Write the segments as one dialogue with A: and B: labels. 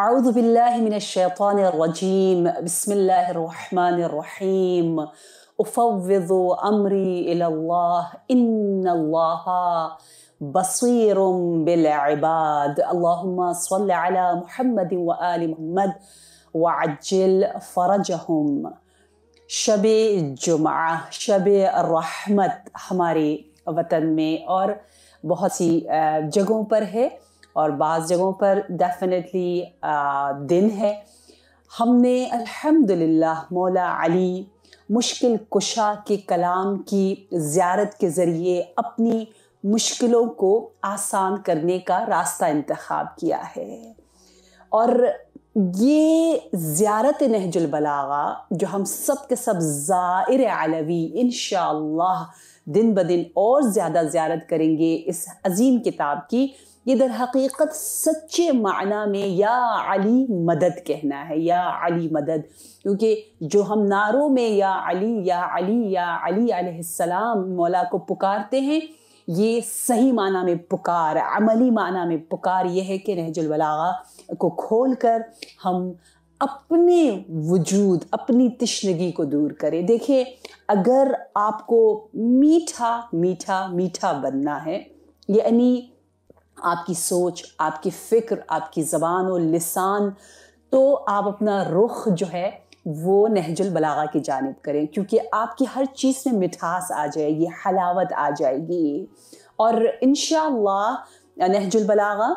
A: أعوذ بالله من الشيطان الرجيم بسم الله الرحمن الرحيم أفوض أمري إلى الله إن الله بصير بالعباد اللهم صل على محمد وآل محمد وعجل فرجهم شب الجمعة شب الرحمة ہمارے وطن میں اور بہت سی جگہوں پر ہے और बाज़ जगहों पर डेफिनेटली दिन है हमने अल्हम्दुलिल्लाह मौला अली मुश्किल कुशा के कलाम की ज़्यारत के ज़रिए अपनी मुश्किलों को आसान करने का रास्ता इंतखब किया है और ये ज़्यारत नहजुलबलागा जो हम सब के सब ज़ायर आलवी इन दिन ब दिन और ज़्यादा ज़्यारत करेंगे इस अजीम किताब की ये दर हकीकत सच्चे माना में या अली मदद कहना है या अली मदद क्योंकि जो हम नारों में या अली या अली या अली अलैहिस्सलाम मौला को पुकारते हैं ये सही माना में पुकार अमली माना में पुकार यह है कि रहजुलबलागा को खोल कर हम अपने वजूद अपनी तश्नगी को दूर करें देखिए अगर आपको मीठा मीठा मीठा बनना है यानी आपकी सोच आपकी फ़िक्र आपकी ज़बान और लिसान तो आप अपना रुख जो है वो नहजुल बलागा की जानब करें क्योंकि आपकी हर चीज़ में मिठास आ जाएगी हलावत आ जाएगी और इन नहजुल बलागा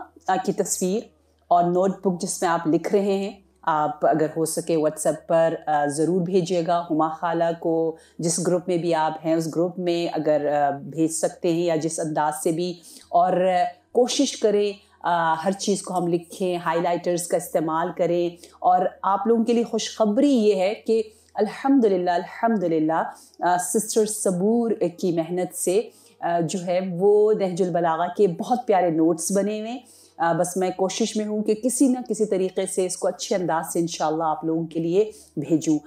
A: की तस्वीर और नोटबुक जिसमें आप लिख रहे हैं आप अगर हो सके व्हाट्सएप पर ज़रूर भेजिएगा हुमा खाला को जिस ग्रुप में भी आप हैं उस ग्रुप में अगर भेज सकते हैं या जिस अंदाज से भी और कोशिश करें आ, हर चीज़ को हम लिखें हाइलाइटर्स का इस्तेमाल करें और आप लोगों के लिए खुशखबरी ये है कि अल्हम्दुलिल्लाह अल्हम्दुलिल्लाह सिस्टर सबूर की मेहनत से आ, जो है वो नहजुल बलागा के बहुत प्यारे नोट्स बने हुए हैं बस मैं कोशिश में हूँ कि किसी ना किसी तरीके से इसको अच्छे अंदाज से इन आप लोगों के लिए भेजूँ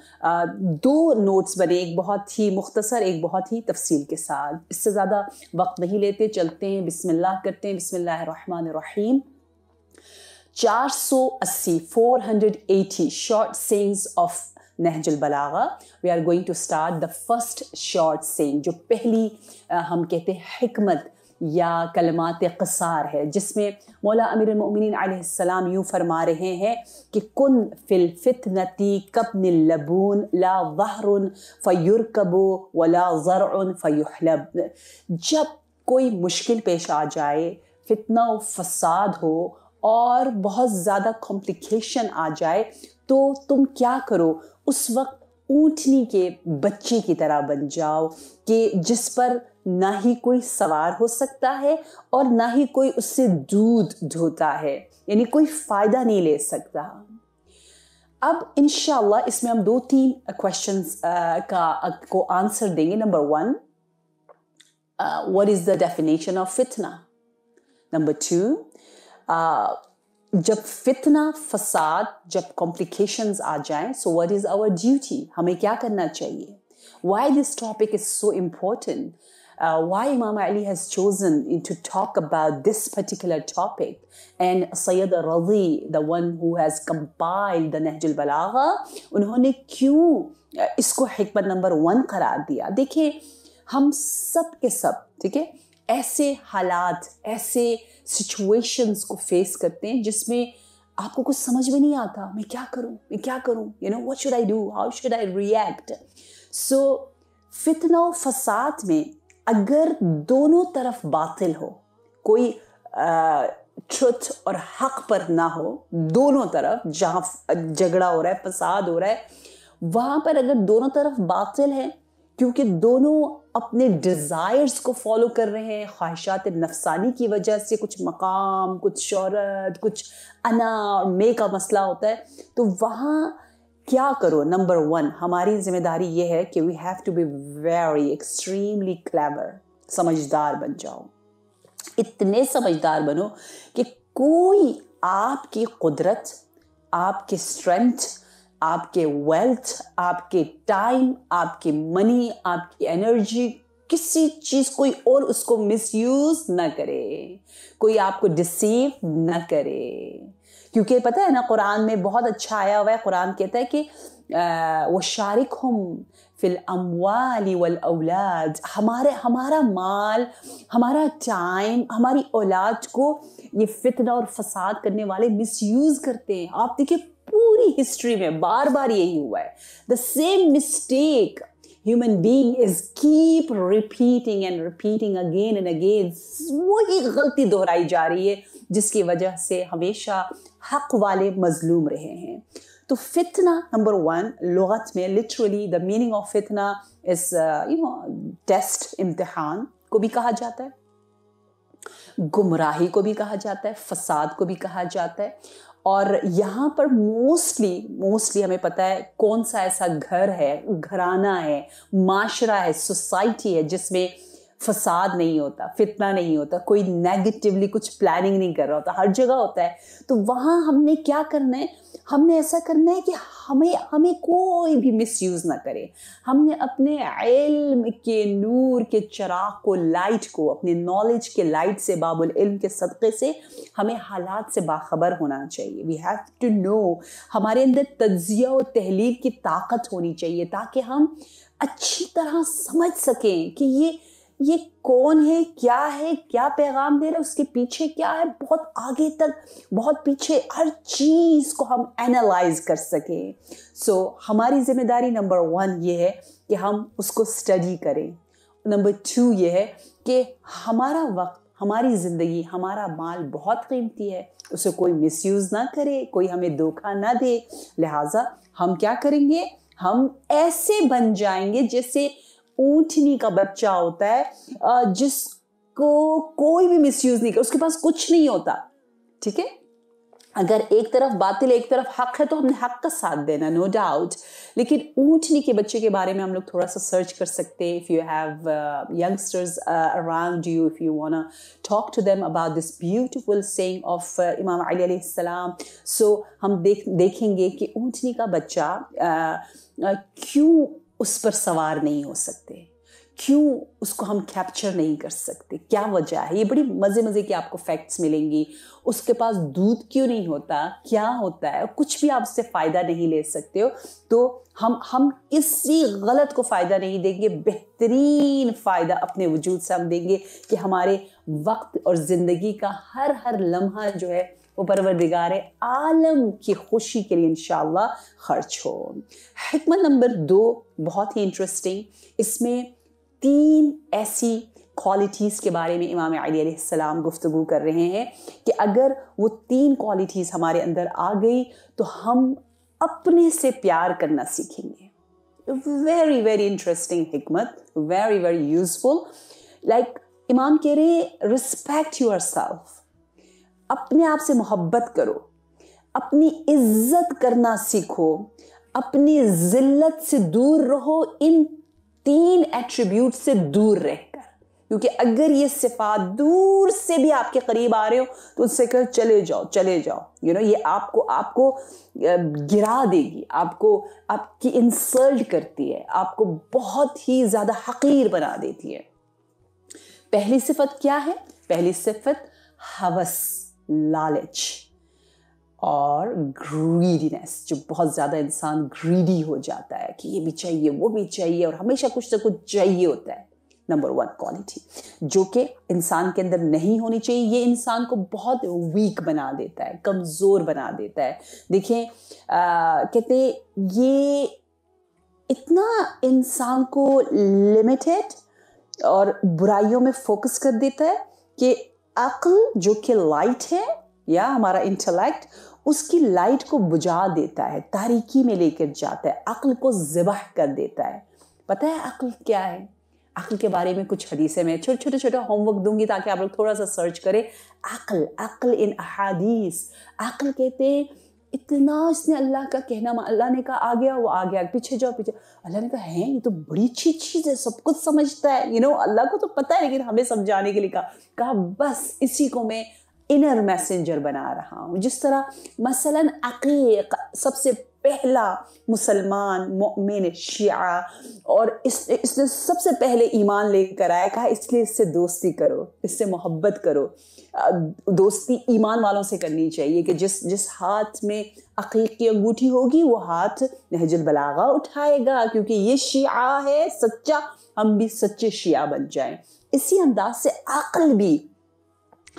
A: दो नोट्स बने एक बहुत ही मुख्तसर एक बहुत ही तफसील के साथ इससे ज़्यादा वक्त नहीं लेते चलते हैं बिसमिल्लाह करते हैं बिसमीम चार सौ अस्सी four hundred eighty short sayings of Nahjul Balagha we are going to start the first short saying जो पहली आ, हम कहते हैं हमत या कलमात कसार है जिसमें मौला अमीर आसमाम यूँ फरमा रहे हैं कि कन फिलफितनती कबन नबून ला वहर फ़युरकबो वला ज़र फ़युहलब जब कोई मुश्किल पेश आ जाए फितना व फसाद हो और बहुत ज़्यादा कॉम्प्लिकेशन आ जाए तो तुम क्या करो उस वक्त ऊँटनी के बच्चे की तरह बन जाओ कि जिस पर ना ही कोई सवार हो सकता है और ना ही कोई उससे दूध धोता है यानी कोई फ़ायदा नहीं ले सकता अब इन इसमें हम दो तीन क्वेश्चन का को आंसर देंगे number one what is the definition of फितना नंबर टू जब फितना फसाद जब कॉम्प्लिकेशंस आ जाए so what is our duty हमें क्या करना चाहिए why this topic is so important why Imam Ali has chosen to talk about this particular topic and Syed Razi the one who has compiled the Nahjul Balagha उन्होंने क्यों uh, इसको हमत नंबर वन करार दिया देखिए हम सब के सब ठीक है ऐसे हालात ऐसे सिचुएशंस को फेस करते हैं जिसमें आपको कुछ समझ में नहीं आता मैं क्या करूं मैं क्या करूं you know what should I do how should I react so फितना और फसाद में अगर दोनों तरफ बातिल हो कोई ट्रुथ और हक पर ना हो दोनों तरफ जहाँ झगड़ा हो रहा है फसाद हो रहा है वहाँ पर अगर दोनों तरफ बातिल है क्योंकि दोनों अपने डिज़ायर्स को फॉलो कर रहे हैं ख्वाहिशात नफसानी की वजह से कुछ मकाम कुछ शहरत कुछ अना और मे का मसला होता है तो वहाँ क्या करो नंबर वन हमारी जिम्मेदारी ये है कि we have to be very extremely clever समझदार बन जाओ इतने समझदार बनो कि कोई आपकी कुदरत आपकी स्ट्रेंथ आपके वेल्थ आपके टाइम आपके मनी आपकी एनर्जी किसी चीज कोई और उसको मिसयूज ना करे कोई आपको डिसीव ना करे क्योंकि पता है ना कुरान में बहुत अच्छा आया हुआ है कुरान कहता है कि वो शारिक हम फिल अमवाली वल औलाद हमारे हमारा माल हमारा टाइम हमारी औलाद को ये फितना और फसाद करने वाले मिसयूज़ करते हैं आप देखिए पूरी हिस्ट्री में बार बार यही हुआ है the same mistake human being is keep repeating and repeating again and again वही गलती दोहराई जा रही है जिसकी वजह से हमेशा हक वाले मजलूम रहे हैं तो फितना नंबर वन लगत में लिटरली द मीनिंग ऑफ फितना इज यू नो टेस्ट इम्तहान को भी कहा जाता है गुमराही को भी कहा जाता है फसाद को भी कहा जाता है और यहाँ पर मोस्टली मोस्टली हमें पता है कौन सा ऐसा घर है घराना है माशरा है सोसाइटी है जिसमें फसाद नहीं होता फितना नहीं होता कोई नेगेटिवली कुछ प्लानिंग नहीं कर रहा होता हर जगह होता है तो वहाँ हमने क्या करना है हमने ऐसा करना है कि हमें हमें कोई भी मिस ना करे हमने अपने इल्म के नूर के चराग को लाइट को अपने नॉलेज के लाइट से बाबुल इल्म के सदक़े से हमें हालात से बाखबर होना चाहिए वी हैव टू नो हमारे अंदर तजिया और तहलील की ताकत होनी चाहिए ताकि हम अच्छी तरह समझ सकें कि ये ये कौन है क्या है क्या पैगाम दे रहा है उसके पीछे क्या है बहुत आगे तक बहुत पीछे हर चीज़ को हम एनालाइज कर सकें सो so, हमारी जिम्मेदारी नंबर वन ये है कि हम उसको स्टडी करें नंबर टू ये है कि हमारा वक्त हमारी ज़िंदगी हमारा माल बहुत कीमती है उसे कोई मिसयूज़ ना करे कोई हमें धोखा ना दे लिहाजा हम क्या करेंगे हम ऐसे बन जाएंगे जैसे ऊंटनी का बच्चा होता है जिसको कोई भी मिसयूज नहीं कर उसके पास कुछ नहीं होता ठीक है अगर एक तरफ बातिल एक तरफ हक है तो हमने हक का साथ देना नो no डाउट लेकिन ऊँटनी के बच्चे के बारे में हम लोग थोड़ा सा सर्च कर सकते हैं if you have youngsters around you if you wanna talk to them about this beautiful saying of Imam Ali सलाम सो हम देख देखेंगे कि ऊँटनी का बच्चा uh, uh, क्यों उस पर सवार नहीं हो सकते क्यों उसको हम कैप्चर नहीं कर सकते क्या वजह है ये बड़ी मज़े मज़े के आपको फैक्ट्स मिलेंगी उसके पास दूध क्यों नहीं होता क्या होता है कुछ भी आप उससे फ़ायदा नहीं ले सकते हो तो हम हम इसी गलत को फ़ायदा नहीं देंगे बेहतरीन फ़ायदा अपने वजूद से हम देंगे कि हमारे वक्त और ज़िंदगी का हर हर लम्हा जो है वो परवरदिगार आलम की खुशी के लिए इन खर्च हो हमत नंबर दो बहुत ही इंटरेस्टिंग इसमें तीन ऐसी क्वालिटीज़ के बारे में इमाम अली गुफ्तु कर रहे हैं कि अगर वो तीन क्वालिटीज़ हमारे अंदर आ गई तो हम अपने से प्यार करना सीखेंगे वेरी वेरी इंटरेस्टिंग हमत very very useful like Imam कह रहे रिस्पेक्ट यूर सेल्फ अपने आप से मोहब्बत करो अपनी इज्जत करना सीखो अपनी जिल्लत से दूर रहो इन तीन एट्रीब्यूट से दूर रहकर क्योंकि अगर ये सिफात दूर से भी आपके करीब आ रहे हो तो उससे कर चले जाओ चले जाओ यू you नो know, ये आपको आपको गिरा देगी आपको आपकी इंसल्ट करती है आपको बहुत ही ज़्यादा हकीर बना देती है पहली सिफत क्या है पहली सिफत हवस लालच और ग्रीडीनेस जो बहुत ज़्यादा इंसान ग्रीडी हो जाता है कि ये भी चाहिए वो भी चाहिए और हमेशा कुछ ना कुछ चाहिए होता है नंबर वन क्वालिटी जो कि इंसान के अंदर नहीं होनी चाहिए ये इंसान को बहुत वीक बना देता है कमज़ोर बना देता है देखिए कहते ये इतना इंसान को लिमिटेड और बुराइयों में फोकस कर देता है कि अक्ल जो कि लाइट है या हमारा इंटेलेक्ट उसकी लाइट को बुझा देता है तारीकी में लेकर जाता है अक्ल को जबह कर देता है पता है अक्ल क्या है अक्ल के बारे में कुछ हदीसें मैं छोटे छोटे छोटे होमवर्क दूंगी ताकि आप लोग थोड़ा सा सर्च करें अक्ल अक्ल इन अहादीस अक्ल कहते हैं इतना इसने अल्लाह का कहना अल्लाह ने कहा आ गया वो आ गया पीछे जाओ पीछे अल्लाह ने कहा है ये तो बड़ी अच्छी चीज़ है सब कुछ समझता है यू नो अल्लाह को तो पता है लेकिन हमें समझाने के लिए कहा कहा बस इसी को मैं इनर मैसेंजर बना रहा हूँ जिस तरह मसलन अकीक सबसे पहला मुसलमान मोमिन शिया और इस इसने सबसे पहले ईमान लेकर आया कहा इसलिए इससे दोस्ती करो इससे मोहब्बत करो दोस्ती ईमान वालों से करनी चाहिए कि जिस जिस हाथ में अकीक की अंगूठी होगी वो हाथ नहजुल बलागा उठाएगा क्योंकि ये शिया है सच्चा हम भी सच्चे शिया बन जाएं इसी अंदाज से अकल भी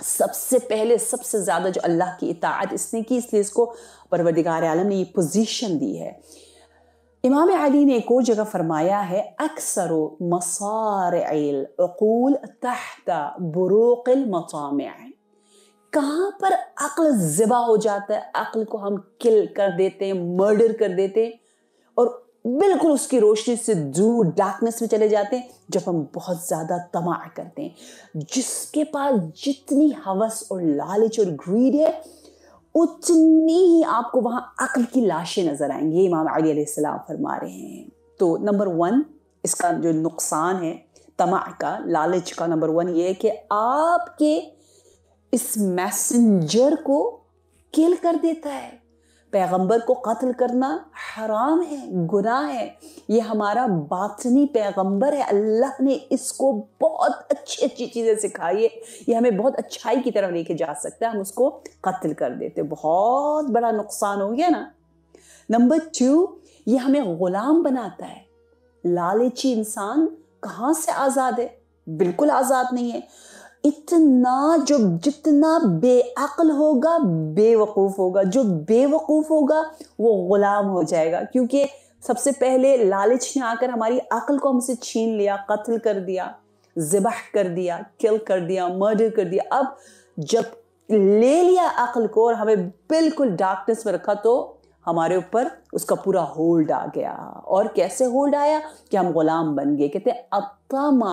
A: सबसे पहले सबसे ज़्यादा जो अल्लाह की इतात इसने की इसलिए इसको परवरदिगार आलम ने ये पोजीशन दी है इमाम अली ने एक और जगह फरमाया है अक्सर मसारकूल तहता बुरोकिल मकाम कहाँ पर अक्ल ज़िबा हो जाता है अक्ल को हम किल कर देते हैं मर्डर कर देते हैं और बिल्कुल उसकी रोशनी से दूर डार्कनेस में चले जाते हैं जब हम बहुत ज़्यादा तमा करते हैं जिसके पास जितनी हवस और लालच और ग्रीड है उतनी ही आपको वहाँ अकल की लाशें नज़र आएंगी इमाम अली सलाम फरमा रहे हैं तो नंबर वन इसका जो नुकसान है तमा का लालच का नंबर वन ये है कि आपके इस मैसेंजर को किल कर देता है पैगंबर को कत्ल करना हराम है गुनाह है ये हमारा बातनी पैगंबर है अल्लाह ने इसको बहुत अच्छी अच्छी चीज़ें सिखाई है ये हमें बहुत अच्छाई की तरफ लेके जा सकता है हम उसको कत्ल कर देते बहुत बड़ा नुकसान हो गया ना नंबर टू ये हमें ग़ुलाम बनाता है लालची इंसान कहाँ से आज़ाद है बिल्कुल आज़ाद नहीं है इतना जो जितना बेअल होगा बेवकूफ़ होगा जो बेवकूफ़ होगा वो ग़ुलाम हो जाएगा क्योंकि सबसे पहले लालच ने आकर हमारी अकल को हमसे छीन लिया कत्ल कर दिया ज़बह कर दिया किल कर दिया मर्डर कर दिया अब जब ले लिया अकल को और हमें बिल्कुल डार्कनेस में रखा तो हमारे ऊपर उसका पूरा होल्ड आ गया और कैसे होल्ड आया कि हम गुलाम बन गए कहते अतमा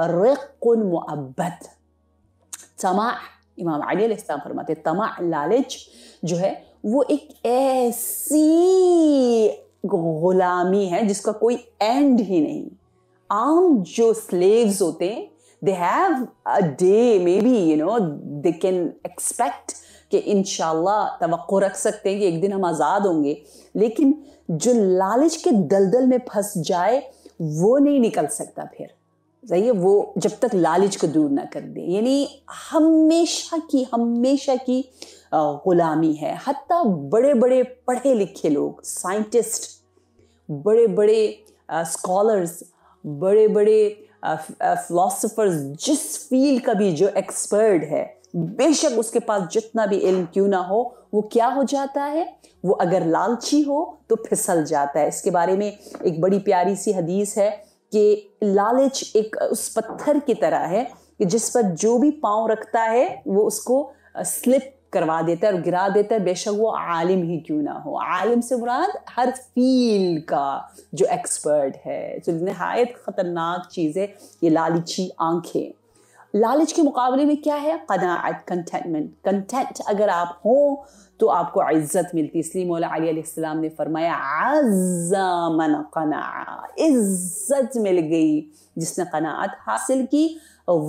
A: रिकुन तमा इमाम आली इस्लाम फरमाते तमा लालच जो है वो एक ऐसी गुलामी है जिसका कोई एंड ही नहीं आम जो स्लेव्स होते हैं they have a day may be you know they can expect कि इन तो रख सकते हैं कि एक दिन हम आज़ाद होंगे लेकिन जो लालच के दलदल में फंस जाए वो नहीं निकल सकता फिर जाइए वो जब तक लालच को दूर ना कर दे यानी हमेशा की हमेशा की ग़ुलामी है हती बड़े बड़े पढ़े लिखे लोग साइंटिस्ट बड़े बड़े स्कॉलर्स बड़े बड़े फिलोसफर्स जिस फील्ड का भी जो एक्सपर्ट है बेशक उसके पास जितना भी इल्म क्यों ना हो वो क्या हो जाता है वो अगर लालची हो तो फिसल जाता है इसके बारे में एक बड़ी प्यारी सी हदीस है कि लालच एक उस पत्थर की तरह है कि जिस पर जो भी पाँव रखता है वो उसको स्लिप करवा देता है और गिरा देता है बेशक वो आलिम ही क्यों ना हो आलिम से मुराद हर फील्ड का जो एक्सपर्ट है तो नहायत ख़तरनाक चीज़ है ये लालची आंखें लालच के मुकाबले में क्या है कनात कंटेंटमेंट कंटेंट अगर आप हों तो आपको इज्जत मिलती इसलिए मौला अली सलाम ने फरमाया आजामन कना इज्जत मिल गई जिसने कनात हासिल की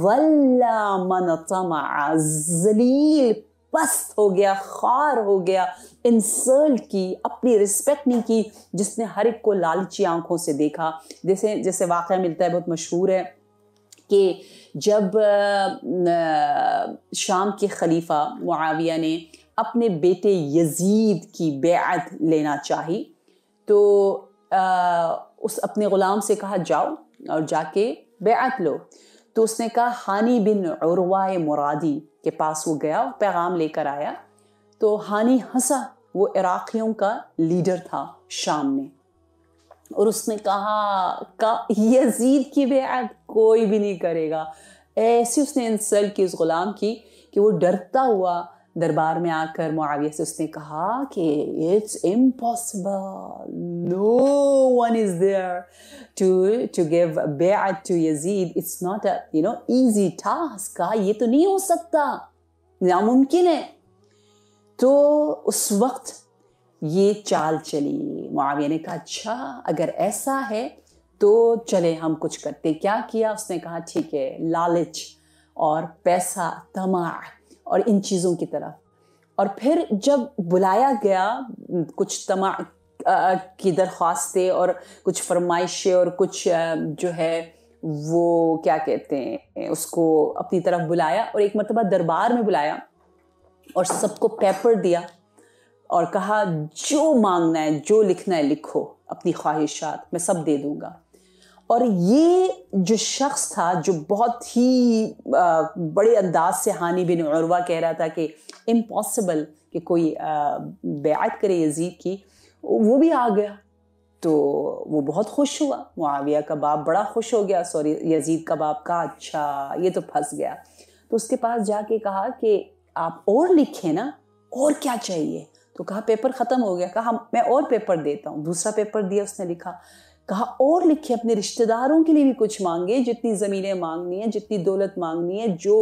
A: वल्ला तमा जलील पस्त हो गया खार हो गया इंसल्ट की अपनी रिस्पेक्ट नहीं की जिसने हर एक को लालची आंखों से देखा जैसे जैसे वाक़ मिलता है बहुत मशहूर है कि जब शाम के खलीफा मुआविया ने अपने बेटे यजीद की बेअत लेना चाही तो आ, उस अपने ग़ुलाम से कहा जाओ और जाके बेअत लो तो उसने कहा हानि बिन उरवा मुरादी के पास वो गया और पैगाम लेकर आया तो हानि हंसा वो इराक़ियों का लीडर था शाम में और उसने कहा का यजीद की बेअत कोई भी नहीं करेगा ऐसी उसने इंसल्ट की उस ग़ुलाम की कि वो डरता हुआ दरबार में आकर मुआविया से उसने कहा कि it's impossible no one is there to to give बेअत to Yazid it's not a you know easy task का ये तो नहीं हो सकता नामुमकिन है तो उस वक्त ये चाल चली मुआविया ने कहा अच्छा अगर ऐसा है तो चले हम कुछ करते क्या किया उसने कहा ठीक है लालच और पैसा तमा और इन चीज़ों की तरह और फिर जब बुलाया गया कुछ तमा की दरख्वास्तें और कुछ फरमाइशें और कुछ जो है वो क्या कहते हैं उसको अपनी तरफ बुलाया और एक मरतबा दरबार में बुलाया और सबको पेपर दिया और कहा जो मांगना है जो लिखना है लिखो अपनी ख्वाहिशात मैं सब दे दूँगा और ये जो शख्स था जो बहुत ही बड़े अंदाज से हानि बिन अरवा कह रहा था कि इम्पॉसिबल कि कोई बेत करे यजीद की वो भी आ गया तो वो बहुत खुश हुआ मुआविया का बाप बड़ा खुश हो गया सॉरी यजीद का बाप का अच्छा ये तो फंस गया तो उसके पास जाके कहा कि आप और लिखें ना और क्या चाहिए तो कहा पेपर ख़त्म हो गया कहा मैं और पेपर देता हूँ दूसरा पेपर दिया उसने लिखा कहा और लिखे अपने रिश्तेदारों के लिए भी कुछ मांगे जितनी ज़मीनें मांगनी है जितनी दौलत मांगनी है जो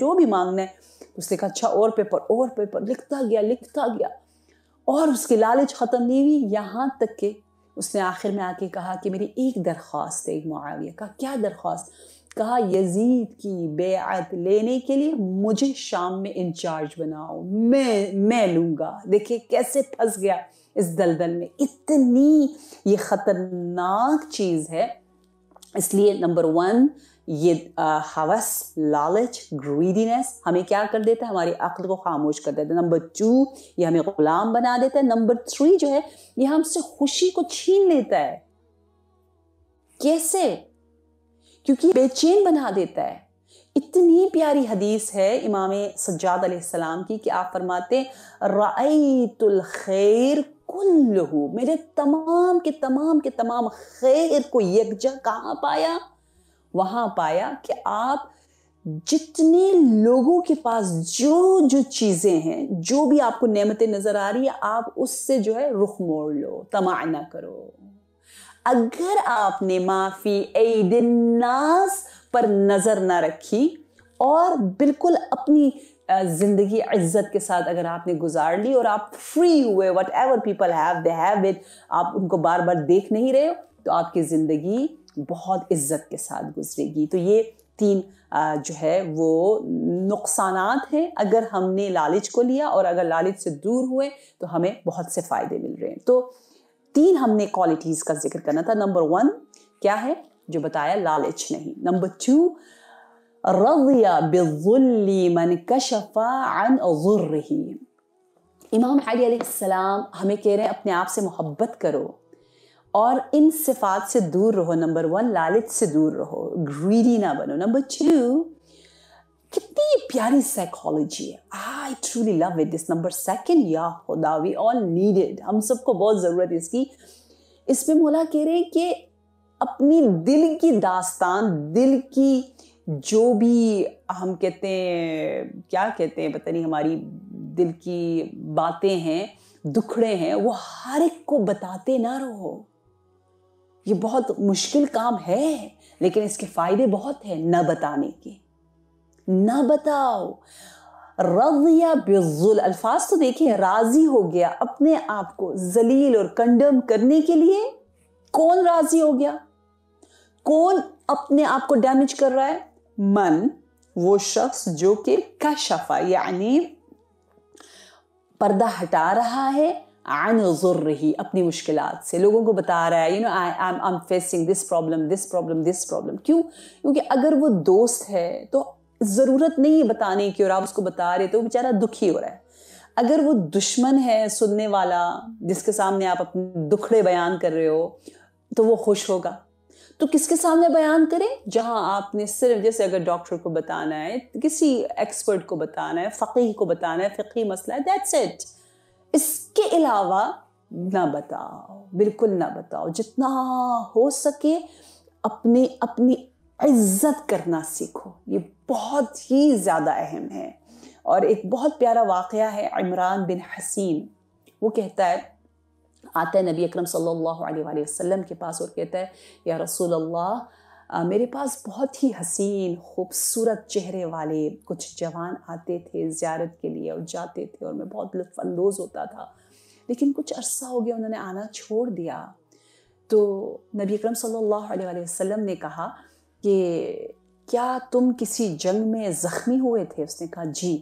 A: जो भी मांगना है तो उसने कहा अच्छा और पेपर और पेपर लिखता गया लिखता गया और उसकी लालच ख़त्म नहीं हुई यहाँ तक के उसने आखिर में आके कहा कि मेरी एक दरख्वास्त है मुआविया का क्या दरख्वास्त कहा यजीद की बेअत लेने के लिए मुझे शाम में इंचार्ज बनाओ मैं मैं लूँगा देखिए कैसे फंस गया इस दलदल में इतनी ये ख़तरनाक चीज़ है इसलिए नंबर वन ये हवस लालच ग्रीडीनेस हमें क्या कर देता है हमारी अक्ल को खामोश कर देता है नंबर टू ये हमें गुलाम बना देता है नंबर थ्री जो है ये हमसे खुशी को छीन लेता है कैसे क्योंकि बेचैन बना देता है इतनी प्यारी हदीस है इमाम सज्जाद सलाम की कि आप फरमाते राय खैर कुल्लहू मेरे तमाम के तमाम के तमाम खैर को यकजा कहाँ पाया वहां पाया कि आप जितने लोगों के पास जो जो चीज़ें हैं जो भी आपको नेमतें नज़र आ रही है आप उससे जो है रुख मोड़ लो तमाना करो अगर आपने माफ़ी ए दिन एनास पर नज़र ना रखी और बिल्कुल अपनी ज़िंदगी इज्जत के साथ अगर आपने गुजार ली और आप फ्री हुए whatever people have they have it आप उनको बार बार देख नहीं रहे हो तो आपकी ज़िंदगी बहुत इज्जत के साथ गुजरेगी तो ये तीन जो है वो नुकसान हैं अगर हमने लालच को लिया और अगर लालच से दूर हुए तो हमें बहुत से फ़ायदे मिल रहे हैं तो तीन हमने क्वालिटीज़ का जिक्र करना था नंबर वन क्या है जो बताया लालच नहीं नंबर टू इमाम अली हमें कह रहे हैं अपने आप से मोहब्बत करो और इन सिफात से दूर रहो नंबर वन लालच से दूर रहो ग्रीडी ना बनो नंबर टू कितनी प्यारी साइकोलॉजी है I truly love it this number second या खुदा वी ऑल नीडेड हम सबको बहुत ज़रूरत है इसकी इसमें मोला कह रहे हैं कि अपनी दिल की दास्तान दिल की जो भी हम कहते हैं क्या कहते हैं पता नहीं हमारी दिल की बातें हैं दुखड़े हैं वो हर एक को बताते ना रहो ये बहुत मुश्किल काम है लेकिन इसके फायदे बहुत हैं न बताने के न बताओ या बेजुल अल्फाज तो देखिए राजी हो गया अपने आप को जलील और कंडम करने के लिए कौन राजी हो गया कौन अपने आप को डैमेज कर रहा है मन वो शख्स जो कि कशफा यानी पर्दा हटा रहा है आन जुर रही अपनी मुश्किल से लोगों को बता रहा है you know I I am facing this problem this problem this problem क्यों क्योंकि अगर वो दोस्त है तो ज़रूरत नहीं है बताने की और आप उसको बता रहे तो बेचारा दुखी हो रहा है अगर वो दुश्मन है सुनने वाला जिसके सामने आप अपने दुखड़े बयान कर रहे हो तो वो खुश होगा तो किसके सामने बयान करें जहां आपने सिर्फ जैसे अगर डॉक्टर को बताना है किसी एक्सपर्ट को बताना है फ़कीह को बताना है फ़की मसला है दैट्स इट इसके अलावा ना बताओ बिल्कुल ना बताओ जितना हो सके अपने अपनी इज्जत करना सीखो ये बहुत ही ज़्यादा अहम है और एक बहुत प्यारा वाक़ है इमरान बिन हसीन वो कहता है आता है नबी अकरम सल्लल्लाहु अलैहि वसल्लम के पास और कहता है या रसूल अल्लाह मेरे पास बहुत ही हसीन खूबसूरत चेहरे वाले कुछ जवान आते थे ज़्यारत के लिए और जाते थे और मैं बहुत लुफानंदोज़ होता था लेकिन कुछ अरसा हो गया उन्होंने आना छोड़ दिया तो नबी अकरम सल्लल्लाहु अलैहि वसल्लम ने कहा कि क्या तुम किसी जंग में ज़ख्मी हुए थे उसने कहा जी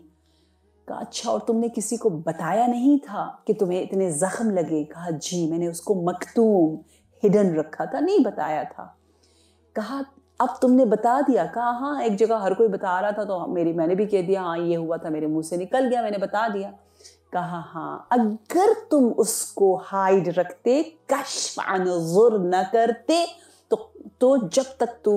A: कहा अच्छा और तुमने किसी को बताया नहीं था कि तुम्हें इतने ज़ख्म लगे कहा जी मैंने उसको मखतूम हिडन रखा था नहीं बताया था कहा अब तुमने बता दिया कहा हाँ एक जगह हर कोई बता रहा था तो मेरी मैंने भी कह दिया हाँ ये हुआ था मेरे मुंह से निकल गया मैंने बता दिया कहा हाँ अगर तुम उसको हाइड रखते कश जुर न करते तो तो जब तक तू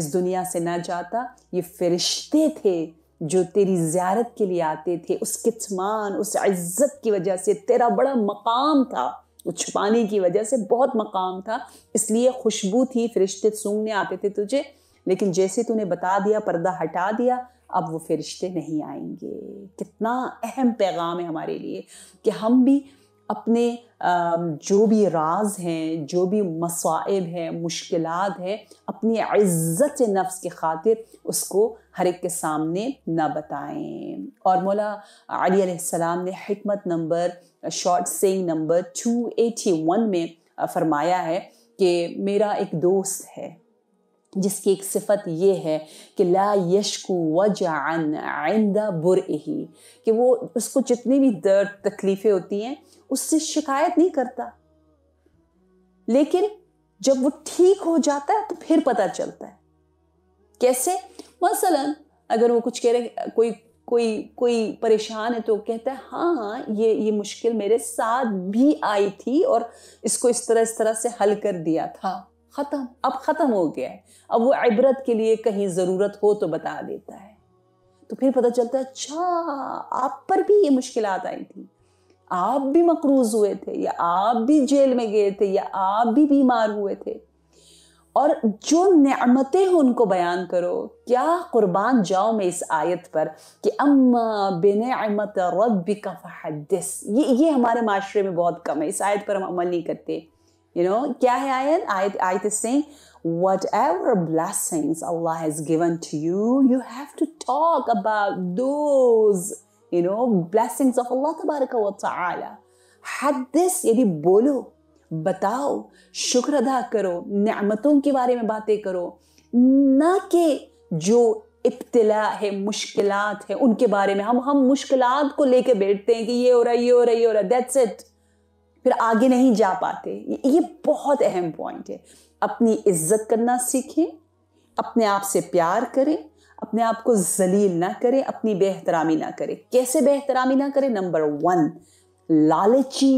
A: इस दुनिया से ना जाता ये फरिश्ते थे जो तेरी ज्यारत के लिए आते थे उस कितमान उस इज्जत की वजह से तेरा बड़ा मकाम था वो छुपाने की वजह से बहुत मकाम था इसलिए खुशबू थी फरिश्ते सूंघने आते थे तुझे लेकिन जैसे तूने बता दिया पर्दा हटा दिया अब वो फरिश्ते नहीं आएंगे कितना अहम पैगाम है हमारे लिए कि हम भी अपने जो भी राज हैं जो भी मसाइब हैं मुश्किल हैं अपनी इज़्ज़त नफ्स के खातिर उसको हर एक के सामने ना बताएं और मौला अलीसम ने हमत नंबर शॉर्ट से नंबर 281 में फरमाया है कि मेरा एक दोस्त है जिसकी एक सिफत ये है कि ला यशकु वजान आइंदा बुर ही कि वो उसको जितनी भी दर्द तकलीफ़ें होती हैं उससे शिकायत नहीं करता लेकिन जब वो ठीक हो जाता है तो फिर पता चलता है कैसे मसलन अगर वो कुछ कह रहे कोई कोई कोई परेशान है तो कहता है हाँ हाँ ये ये मुश्किल मेरे साथ भी आई थी और इसको इस तरह इस तरह से हल कर दिया था ख़त्म अब ख़त्म हो गया है अब वो इबरत के लिए कहीं ज़रूरत हो तो बता देता है तो फिर पता चलता है अच्छा आप पर भी ये मुश्किल आई थी आप भी मकरूज हुए थे या आप भी जेल में गए थे या आप भी बीमार हुए थे और जो नमतें हो उनको बयान करो क्या कुर्बान जाओ मैं इस आयत पर कि अम्मा बेनमत रब ये ये हमारे माशरे में बहुत कम है इस आयत पर हम अमल नहीं करते You know, क्या है आयत आयत आयत is saying whatever blessings Allah has given to you, you have to talk about those, you know, blessings of Allah wa ta'ala. Had this, यदि बोलो बताओ शुक्र अदा करो नमतों के बारे में बातें करो ना कि जो इब्तला है मुश्किलात है उनके बारे में हम हम मुश्किलात को लेके बैठते हैं कि ये हो रहा है ये हो रहा है ये हो रहा है दैट्स इट फिर आगे नहीं जा पाते ये बहुत अहम पॉइंट है अपनी इज्जत करना सीखें अपने आप से प्यार करें अपने आप को जलील ना करें अपनी बेहतरामी ना करें कैसे बेहतरामी ना करें नंबर वन लालची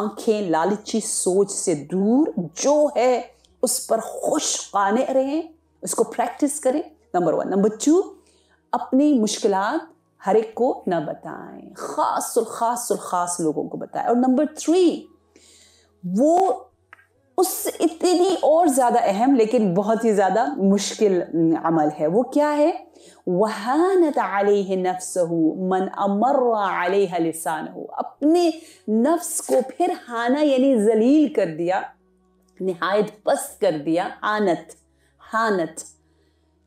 A: आंखें लालची सोच से दूर जो है उस पर खुश काने रहें उसको प्रैक्टिस करें नंबर वन नंबर टू अपनी मुश्किल हर एक को ना बताएं खास और खास और खास लोगों को बताएं और नंबर थ्री वो उस इतनी और ज़्यादा अहम लेकिन बहुत ही ज़्यादा मुश्किल अमल है वो क्या है वहानत आलिह नफ्स हो मन अमर आलिह लसान हो अपने नफ्स को फिर हाना यानी जलील कर दिया नहायत पस्त कर दिया आनत हानत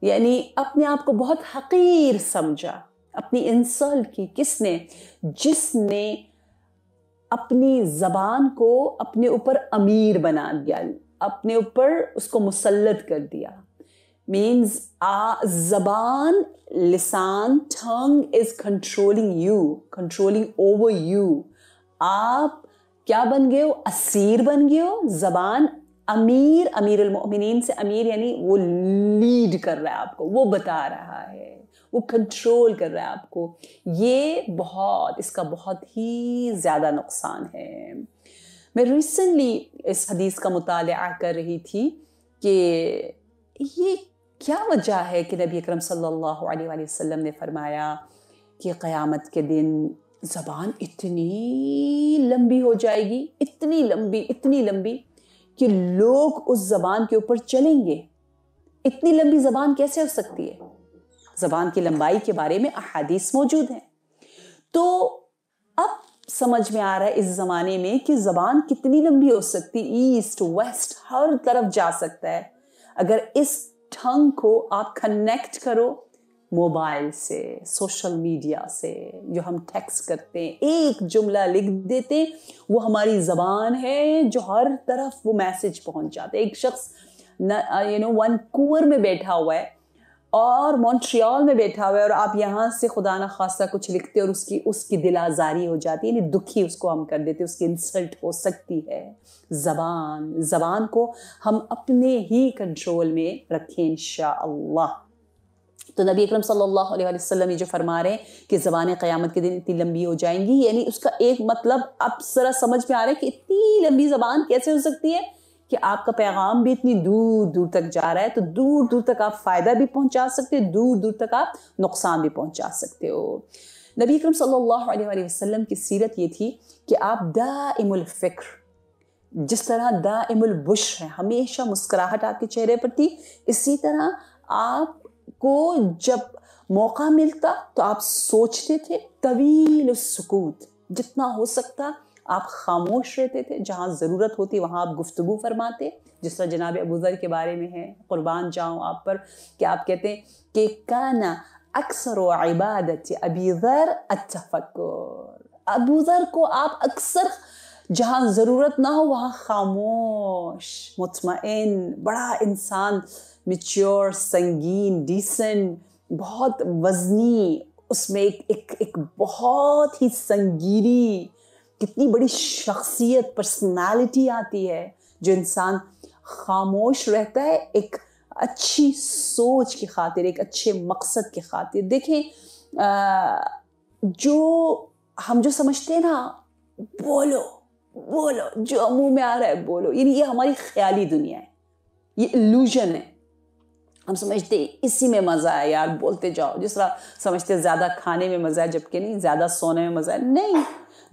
A: यानी अपने आप को बहुत हकीर समझा अपनी इंसल्ट की किसने जिसने अपनी जबान को अपने ऊपर अमीर बना दिया अपने ऊपर उसको मुसलत कर दिया मीन्स आ जबान लिसान tongue is controlling you controlling over you आप क्या बन गए हो असीर बन गए हो जबान अमीर अमीर से अमीर यानी वो लीड कर रहा है आपको वो बता रहा है वो कंट्रोल कर रहा है आपको ये बहुत इसका बहुत ही ज़्यादा नुकसान है मैं रिसेंटली इस हदीस का मुताल कर रही थी कि ये क्या वजह है कि नबी अकरम सल्लल्लाहु अलैहि वसल्लम ने फरमाया कि क़यामत के दिन ज़बान इतनी लंबी हो जाएगी इतनी लंबी इतनी लंबी कि लोग उस ज़बान के ऊपर चलेंगे इतनी लंबी ज़बान कैसे हो सकती है ज़बान की लंबाई के बारे में अहादीस मौजूद हैं तो अब समझ में आ रहा है इस ज़माने में कि ज़बान कितनी लंबी हो सकती ईस्ट वेस्ट हर तरफ जा सकता है अगर इस ठंग को आप कनेक्ट करो मोबाइल से सोशल मीडिया से जो हम टेक्स्ट करते हैं एक जुमला लिख देते वो हमारी ज़बान है जो हर तरफ वो मैसेज पहुंच जाता है एक शख्स यू नो वन कुर में बैठा हुआ है और मॉन्ट्रियल में बैठा हुआ है और आप यहाँ से खुदा ना खासा कुछ लिखते और उसकी उसकी दिल आज़ारी हो जाती है यानी दुखी उसको हम कर देते उसकी इंसल्ट हो सकती है ज़बान ज़बान को हम अपने ही कंट्रोल में रखें इन तो नबी अकरम सल्लल्लाहु अलैहि वसल्लम ये जो फरमा रहे हैं कि ज़बान क़यामत के दिन इतनी लंबी हो जाएंगी यानी उसका एक मतलब अब ज़रा समझ में आ रहा है कि इतनी लंबी ज़बान कैसे हो सकती है कि आपका पैगाम भी इतनी दूर दूर तक जा रहा है तो दूर दूर तक आप फ़ायदा भी पहुंचा सकते हो दूर दूर तक आप नुकसान भी पहुंचा सकते हो नबी करम सल्लल्लाहु अलैहि वसल्लम की सीरत ये थी कि आप दाइमुल फ़िक्र जिस तरह इमुल बुश है हमेशा मुस्कुराहट आपके चेहरे पर थी इसी तरह आपको जब मौका मिलता तो आप सोचते थे तवील सुकूत जितना हो सकता आप खामोश रहते थे जहाँ ज़रूरत होती वहाँ आप गुफ्तु फरमाते जिस तरह जनाब अबूजर के बारे में है क़ुरबान जाऊँ आप पर कि आप कहते हैं कि काना अक्सर वबादत अबीज़र ज़र अतफक्र अबूजर को आप अक्सर जहाँ ज़रूरत ना हो वहाँ खामोश मुतमिन बड़ा इंसान मिच्योर संगीन डिसेंट बहुत वज़नी उसमें एक एक एक बहुत ही संगीरी कितनी बड़ी शख्सियत पर्सनालिटी आती है जो इंसान खामोश रहता है एक अच्छी सोच की खातिर एक अच्छे मकसद की खातिर देखें जो हम जो समझते हैं ना बोलो बोलो जो मुंह में आ रहा है बोलो यानी ये हमारी ख्याली दुनिया है ये इल्यूजन है हम समझते इसी में मज़ा है यार बोलते जाओ जिस तरह समझते ज़्यादा खाने में मज़ा है जबकि नहीं ज़्यादा सोने में मज़ा है नहीं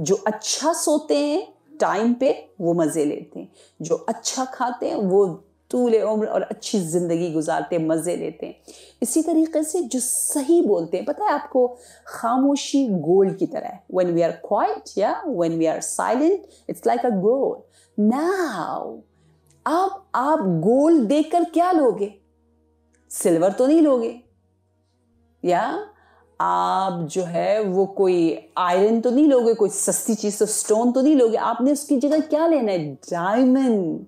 A: जो अच्छा सोते हैं टाइम पे वो मज़े लेते हैं जो अच्छा खाते हैं वो तूले उम्र और अच्छी ज़िंदगी गुजारते मज़े लेते हैं इसी तरीके से जो सही बोलते हैं पता है आपको खामोशी गोल्ड की तरह है वन वी आर क्वाइट या when we are silent it's like a gold now अब आप गोल्ड देकर क्या लोगे सिल्वर तो नहीं लोगे या आप जो है वो कोई आयरन तो नहीं लोगे कोई सस्ती चीज तो स्टोन तो नहीं लोगे आपने उसकी जगह क्या लेना है डायमंड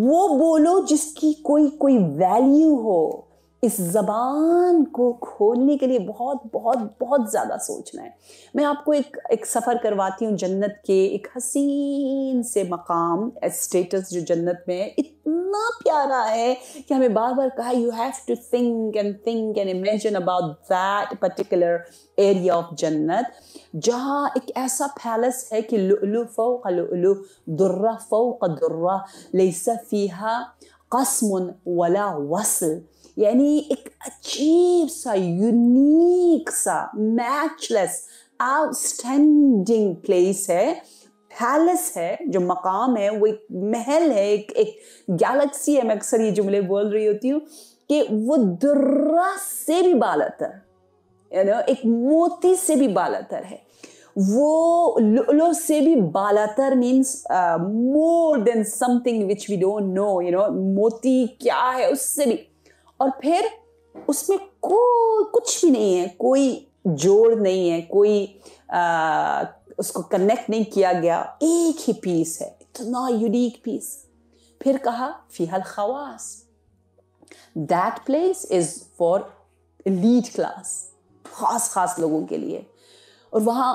A: वो बोलो जिसकी कोई कोई वैल्यू हो इस जबान को खोलने के लिए बहुत बहुत बहुत ज़्यादा सोचना है मैं आपको एक एक सफ़र करवाती हूँ जन्नत के एक हसीन से मकाम स्टेटस जो जन्नत में है इतना प्यारा है कि हमें बार बार कहा you have to think and think and imagine about that particular area of जन्नत जहाँ एक ऐसा पैलेस है कि लुलु दुर्रा फ़ौक़ दुर्रा लेसा फ़ीहा कसम वला वसल यानी एक अजीब सा यूनिक सा मैचलेस आउटस्टैंडिंग प्लेस है पैलेस है जो मकाम है वो एक महल है एक एक गैलेक्सी है मैं अक्सर ये जुमले बोल रही होती हूँ कि वो दुर्रा से भी बालतर यू नो एक मोती से भी बालतर है वो लुलो से भी बालातर means more than something which we don't know you know मोती क्या है उससे भी और फिर उसमें कोई कुछ भी नहीं है कोई जोड़ नहीं है कोई uh, उसको कनेक्ट नहीं किया गया एक ही पीस है इतना यूनिक पीस फिर कहा फिहल खवास that place is for elite class खास खास लोगों के लिए और वहां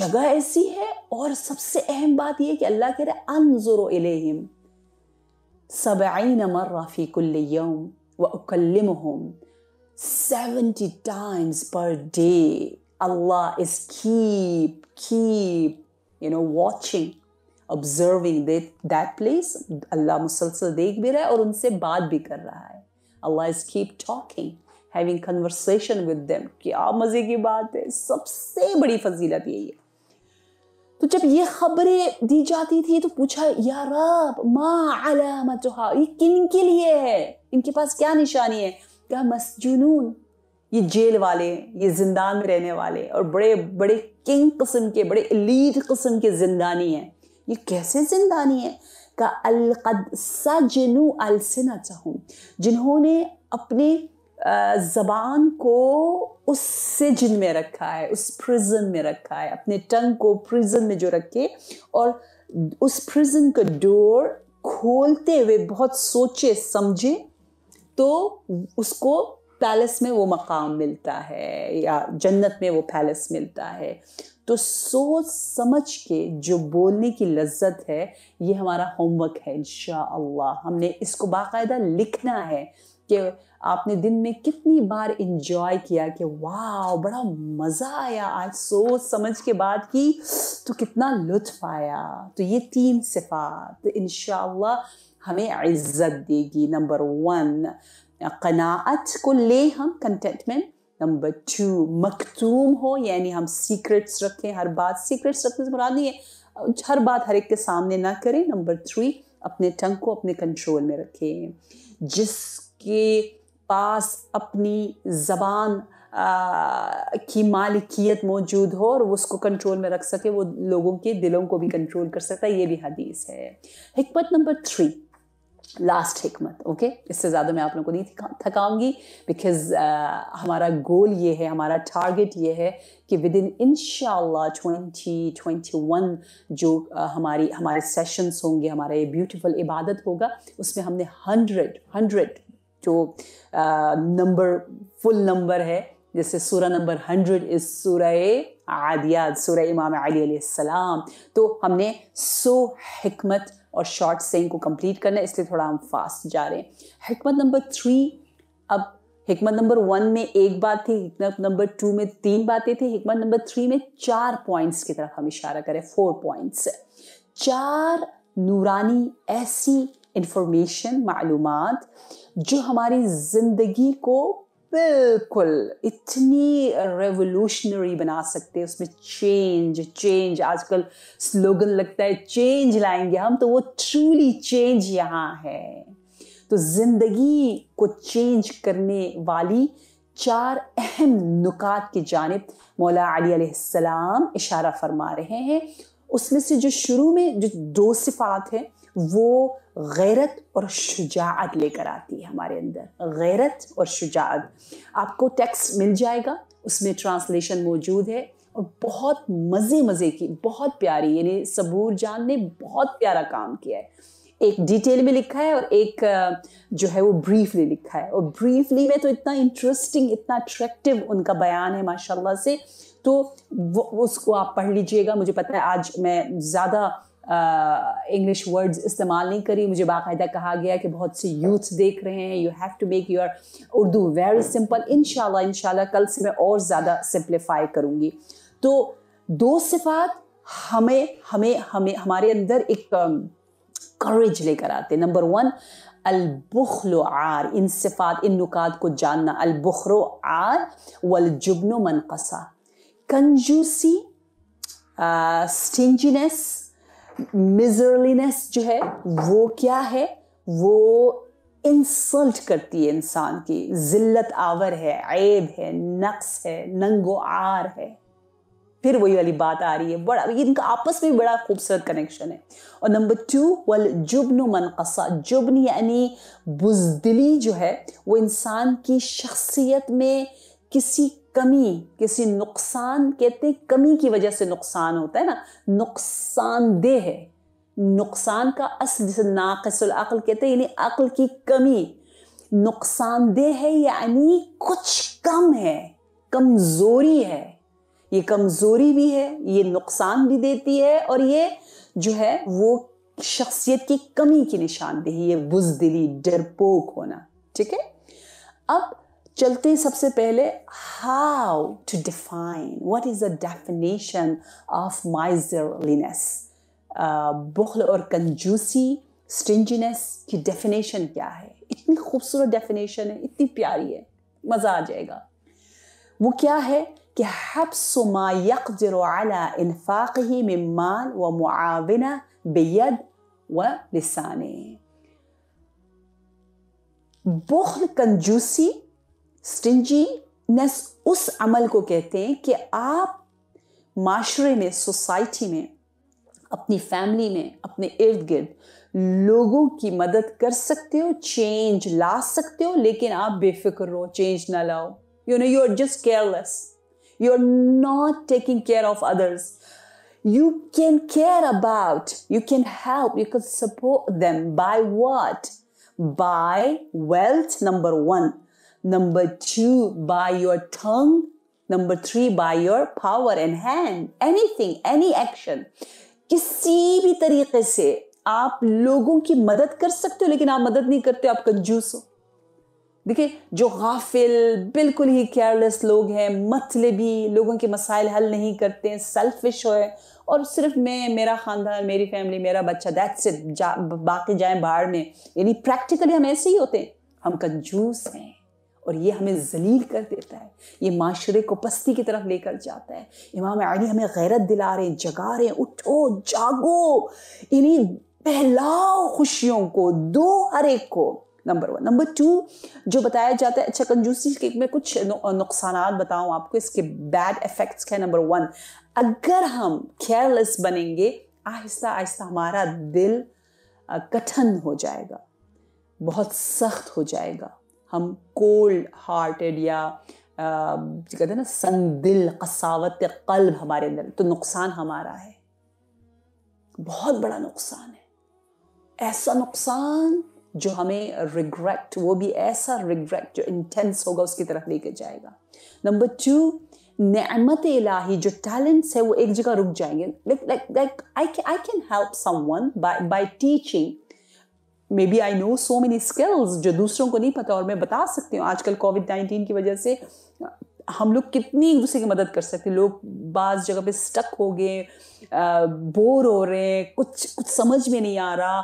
A: जगह ऐसी है और सबसे अहम बात यह कि अल्लाह कह रहे अनजुर इलेहिम सबईन मर्राफ़ी कुल्लम व उकलम होम seventy times per day Allah is keep, keep, you know, watching, observing that, that place. Allah musalsal dekh bhi रहा है और उनसे बात भी कर रहा है Allah is keep talking, having conversation with them. क्या मज़े की बात है सबसे बड़ी फजीलत यही है तो जब ये खबरें दी जाती थी तो पूछा या रब माँ ये किन के लिए है इनके पास क्या निशानी है क्या मसजूनून ये जेल वाले ये जिंदान में रहने वाले और बड़े बड़े किंग किस्म के बड़े लीड किस्म के जिंदानी हैं ये कैसे जिंदानी है का अलकद सजनू अलसना चाहूँ जिन्होंने अपने ज़बान को उस सिजन में रखा है उस प्रिजन में रखा है अपने टंग को प्रिजन में जो रखे और उस प्रिजन का डोर खोलते हुए बहुत सोचे समझे तो उसको पैलेस में वो मकाम मिलता है या जन्नत में वो पैलेस मिलता है तो सोच समझ के जो बोलने की लज्जत है ये हमारा होमवर्क है इन अल्लाह हमने इसको बाकायदा लिखना है कि आपने दिन में कितनी बार इंजॉय किया कि वाह बड़ा मज़ा आया आज सोच समझ के बाद की तो कितना लुत्फ आया तो ये तीन सिफात इन हमें इज़्ज़त देगी नंबर वन قناعت को ले हम कंटेंटमेंट नंबर टू मखतूम हो यानी हम सीक्रेट्स रखें हर बात सीक्रेट्स रखने से मुराद नहीं है हर बात हर एक के सामने ना करें नंबर थ्री अपने टंग को अपने कंट्रोल में रखें जिसके पास अपनी ज़बान की मालिकियत मौजूद हो और वो उसको कंट्रोल में रख सके वो लोगों के दिलों को भी कंट्रोल कर सकता है ये भी हदीस है हमत नंबर थ्री लास्ट हमत ओके इससे ज़्यादा मैं आप लोगों को नहीं थका, थकाऊंगी बिकॉज uh, हमारा गोल ये है हमारा टारगेट ये है कि within in twenty twenty one जो uh, हमारी हमारे सेशंस होंगे हमारा ये ब्यूटीफुल इबादत होगा उसमें हमने हंड्रेड हंड्रेड जो नंबर फुल नंबर है जैसे सूर नंबर हंड्रेड इस सूर आदियात सूर इमाम अली सलाम तो हमने सो हमत और शॉर्ट सेंग को कंप्लीट करना है इसलिए थोड़ा हम फास्ट जा रहे हैं हिकमत नंबर थ्री अब हिकमत नंबर वन में एक बात थी हिकमत नंबर टू में तीन बातें थी हिकमत नंबर थ्री में चार पॉइंट्स की तरफ हम इशारा करें फोर पॉइंट्स चार नूरानी ऐसी इन्फॉर्मेशन मालूम जो हमारी ज़िंदगी को बिल्कुल इतनी रेवोल्यूशनरी बना सकते हैं उसमें चेंज चेंज आजकल स्लोगन लगता है चेंज लाएंगे हम तो वो ट्रूली चेंज यहाँ है तो ज़िंदगी को चेंज करने वाली चार अहम नुकात की जानब मौला अली अलैहिस्सलाम इशारा फरमा रहे हैं उसमें से जो शुरू में जो दो सिफात हैं वो गैरत और शुजात लेकर आती है हमारे अंदर गैरत और शुजात आपको टेक्स्ट मिल जाएगा उसमें ट्रांसलेशन मौजूद है और बहुत मज़े मज़े की बहुत प्यारी यानी सबूर जान ने बहुत प्यारा काम किया है एक डिटेल में लिखा है और एक जो है वो ब्रीफली लिखा है और ब्रीफली में तो इतना इंटरेस्टिंग इतना अट्रैक्टिव उनका बयान है माशाल्लाह से तो वो उसको आप पढ़ लीजिएगा मुझे पता है आज मैं ज़्यादा इंग्लिश वर्ड्स इस्तेमाल नहीं करी मुझे बाकायदा कहा गया कि बहुत से यूथ देख रहे हैं you have to make your Urdu very simple इन शाला कल से मैं और ज़्यादा सिंप्लीफाई करूँगी तो दो सिफात हमें हमें हमें हमारे अंदर एक करेज लेकर आते नंबर वन अलबुखल आर इन सिफात इन नुकात को जानना अलबुखरो आर वलजुबन मनकसा कंजूसी स्टिंजीनेस मिजरलीनेस जो है वो क्या है वो इंसल्ट करती है इंसान की जिल्लत आवर है ऐब है नक्स है नंगो आर है फिर वही वाली बात आ रही है बड़ा इनका आपस में बड़ा खूबसूरत कनेक्शन है और नंबर टू वल जुबन मनकसा जुबन यानी बुजदिली जो है वो इंसान की शख्सियत में किसी कमी किसी नुकसान कहते हैं कमी की वजह से नुकसान होता है ना नुकसानदेह है नुकसान का असल जिसे नाकसल अकल कहते हैं यानी अकल की कमी नुकसानदेह है यानी कुछ कम है कमज़ोरी है ये कमज़ोरी भी है ये नुकसान भी देती है और ये जो है वो शख्सियत की कमी की निशानदेही है बुजदिली डरपोक होना ठीक है अब चलते हैं सबसे पहले how to define what is the definition of miserliness बुखल और कंजूसी स्टिंजीनेस की डेफिनेशन क्या है इतनी खूबसूरत डेफिनेशन है इतनी प्यारी है मज़ा आ जाएगा वो क्या है कि हब्स जर यकदर अला ही में माल व मुआवना बेयद व लिसाने कंजूसी स्टिंजीनेस उस अमल को कहते हैं कि आप माशरे में सोसाइटी में अपनी फैमिली में अपने इर्द गिर्द लोगों की मदद कर सकते हो चेंज ला सकते हो लेकिन आप बेफिक्र रहो चेंज ना लाओ you know you are just careless you are not taking care of others you can care about you can help you can support them by what by wealth number one Number two, by your tongue. Number three, by your power and hand. Anything, any action. किसी भी तरीके से आप लोगों की मदद कर सकते हो लेकिन आप मदद नहीं करते हो आप कंजूस हो देखिए जो गाफिल बिल्कुल ही केयरलेस लोग हैं भी लोगों के मसाइल हल नहीं करते हैं सेल्फिश हो और सिर्फ मैं मेरा ख़ानदान मेरी फैमिली मेरा बच्चा दैट्स इट जा, बाकी जाए बाहर में यानी प्रैक्टिकली हम ऐसे ही होते हैं हम कंजूस हैं और ये हमें जलील कर देता है ये माशरे को पस्ती की तरफ लेकर जाता है इमाम अली हमें गैरत दिला रहे हैं जगा रहे हैं उठो जागो इन्हीं पहलाओ खुशियों को दो हर एक को नंबर वन नंबर टू जो बताया जाता है अच्छा कंजूसी के मैं कुछ नुकसान बताऊं आपको इसके बैड इफेक्ट्स क्या नंबर वन अगर हम केयरलेस बनेंगे आहिस्ता आहिस्ता हमारा दिल कठिन हो जाएगा बहुत सख्त हो जाएगा हम कोल्ड हार्टेड या कहते हैं ना संदिल कसावत कल्ब हमारे अंदर तो नुकसान हमारा है बहुत बड़ा नुकसान है ऐसा नुकसान जो हमें रिग्रेट वो भी ऐसा रिग्रेट जो इंटेंस होगा उसकी तरफ लेके जाएगा नंबर टू नमत इलाही जो टैलेंट्स है वो एक जगह रुक जाएंगे like like like I I can help someone by by teaching may be I know so many skills जो दूसरों को नहीं पता और मैं बता सकती हूँ आजकल कोविड नाइन्टीन की वजह से हम लोग कितनी एक दूसरे की मदद कर सकते हैं लोग बाज जगह पे स्टक हो गए बोर हो रहे हैं कुछ कुछ समझ में नहीं आ रहा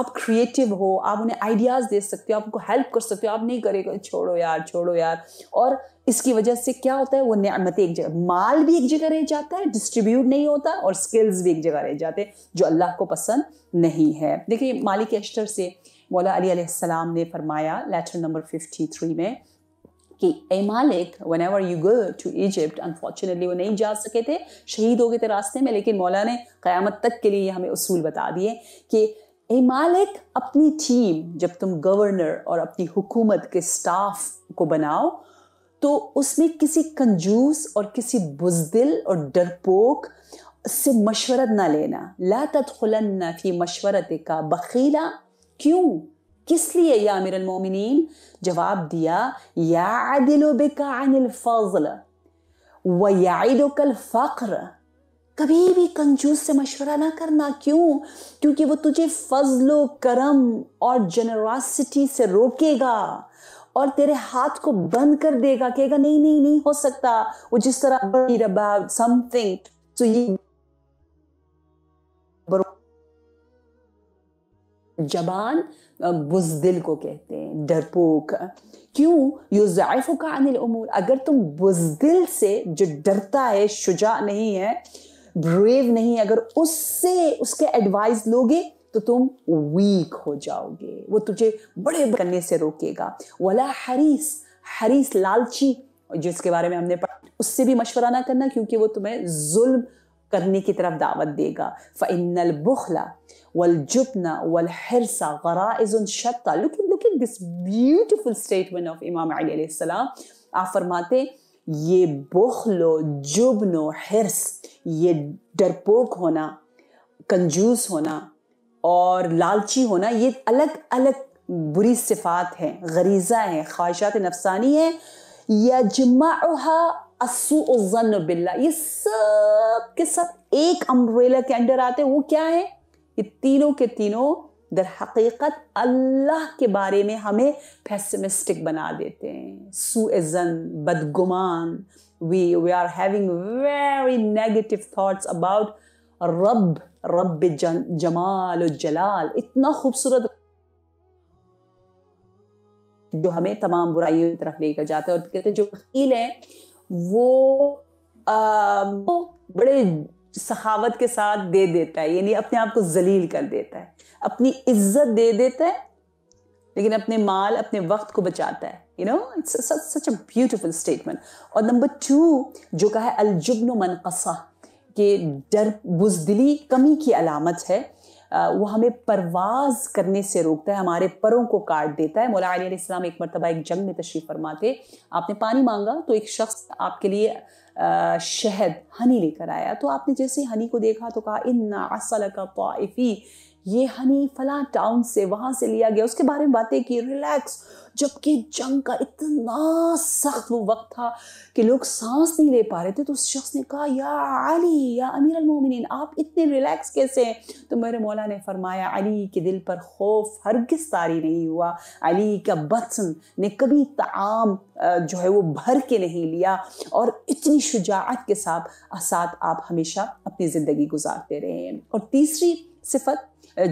A: आप क्रिएटिव हो आप उन्हें आइडियाज़ दे सकते हो आप उनको हेल्प कर सकते हो आप नहीं करेगा छोड़ो यार छोड़ो यार और इसकी वजह से क्या होता है वो न्यामतें एक जगह माल भी एक जगह रह जाता है डिस्ट्रीब्यूट नहीं होता और स्किल्स भी एक जगह रह जाते हैं जो अल्लाह को पसंद नहीं है देखिए मालिक एस्टर से मौला अली ने फरमाया लेटर नंबर फिफ्टी थ्री में कि ए मालिक whenever you go to Egypt unfortunately वो नहीं जा सके थे शहीद हो गए थे रास्ते में लेकिन मौला ने क़्यामत तक के लिए हमें उसूल बता दिए कि ए मालिक अपनी टीम जब तुम गवर्नर और अपनी हुकूमत के स्टाफ को बनाओ तो उसमें किसी कंजूस और किसी बुजदिल और डरपोक से मशवरत ना लेना ला तदखलन फी मशवरत का बखीला क्यों किस लिए या मिरल मोमिन जवाब दिया या दिलो बेका अनिल फजल व यादो कल फ़ख्र कभी भी कंजूस से मशवरा ना करना क्यों क्योंकि वो तुझे फजलो करम और जनरासिटी से रोकेगा और तेरे हाथ को बंद कर देगा कहेगा नहीं नहीं नहीं हो सकता वो जिस तरह अबाउट समथिंग तो ये जबान बुजदिल को कहते हैं डरपोक क्यों युजाइफ का अनिल उमूर अगर तुम बुजदिल से जो डरता है शुजा नहीं है ब्रेव नहीं है अगर उससे उसके एडवाइस लोगे तो तुम वीक हो जाओगे वो तुझे बड़े बनने से रोकेगा वाला हरीस हरीस लालची जिसके बारे में हमने पढ़ा उससे भी मशवरा ना करना क्योंकि वो तुम्हें जुल्म करने की तरफ दावत देगा फ़इन्नल बुखला वल जुबना वल हिरसा गरा इज़ शत्ता look in look in this beautiful statement of Imam Ali आप फरमाते ये बुखलो जुबनो हिरस ये डरपोक होना कंजूस होना और लालची होना ये अलग अलग बुरी सिफात हैं गरीज़ा हैं ख्वाहिशात नफसानी हैं या बिल्ला ये सब के सब एक अम्ब्रेला के अंडर आते हैं वो क्या है ये तीनों के तीनों दर हकीकत अल्लाह के बारे में हमें फैसमिस्टिक बना देते हैं सुजन बदगुमान we we are having very negative thoughts about रब रब जमाल जलाल इतना खूबसूरत जो हमें तमाम बुराइयों की तरफ लेकर जाता है और कहते हैं जो वकील है वो, आ, वो बड़े सहावत के साथ दे देता है यानी अपने आप को जलील कर देता है अपनी इज्जत दे देता है लेकिन अपने माल अपने वक्त को बचाता है you know it's such a beautiful statement और नंबर टू जो कहा अलजुबन मनकसा कि डर बुजदिली कमी की अलामत है वो हमें परवाज करने से रोकता है हमारे परों को काट देता है मौला इस्लाम एक मरतबा एक जंग में तशरीफ़ फरमाते आपने पानी मांगा तो एक शख्स आपके लिए शहद हनी लेकर आया तो आपने जैसे हनी को देखा तो कहा इन असल का पाइफी ये हनी फला टाउन से वहाँ से लिया गया उसके बारे में बातें की रिलैक्स जबकि जंग का इतना सख्त वो वक्त था कि लोग सांस नहीं ले पा रहे थे तो उस शख्स ने कहा या अली या अमीर अलमोमिन आप इतने रिलैक्स कैसे हैं तो मेरे मौला ने फरमाया अली के दिल पर खौफ हरगिज तारी नहीं हुआ अली का बदसन ने कभी तमाम जो है वो भर के नहीं लिया और इतनी शुजात के साथ साथ आप हमेशा अपनी ज़िंदगी गुजारते रहे हैं और तीसरी सिफत